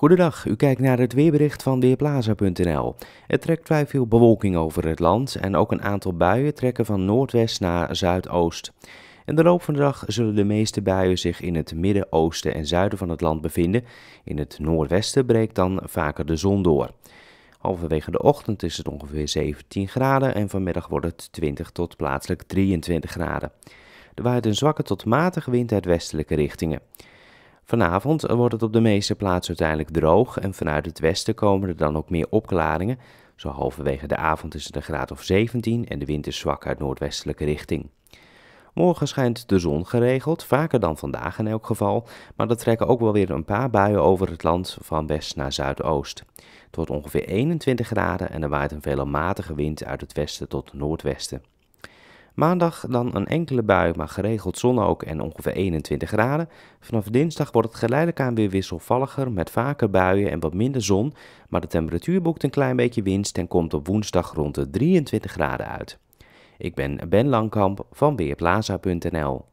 Goedendag, u kijkt naar het weerbericht van Weerplaza.nl. Het trekt vrij veel bewolking over het land en ook een aantal buien trekken van noordwest naar zuidoost. In de loop van de dag zullen de meeste buien zich in het midden, oosten en zuiden van het land bevinden. In het noordwesten breekt dan vaker de zon door. Halverwege de ochtend is het ongeveer 17 graden en vanmiddag wordt het 20 tot plaatselijk 23 graden. Er waait een zwakke tot matige wind uit westelijke richtingen. Vanavond wordt het op de meeste plaatsen uiteindelijk droog en vanuit het westen komen er dan ook meer opklaringen. Zo halverwege de avond is het een graad of 17 en de wind is zwak uit noordwestelijke richting. Morgen schijnt de zon geregeld, vaker dan vandaag in elk geval, maar er trekken ook wel weer een paar buien over het land van west naar zuidoost. Het wordt ongeveer 21 graden en er waait een veelal matige wind uit het westen tot noordwesten. Maandag dan een enkele bui, maar geregeld zon ook en ongeveer 21 graden. Vanaf dinsdag wordt het geleidelijk aan weer wisselvalliger met vaker buien en wat minder zon. Maar de temperatuur boekt een klein beetje winst en komt op woensdag rond de 23 graden uit. Ik ben Ben Langkamp van Weerplaza.nl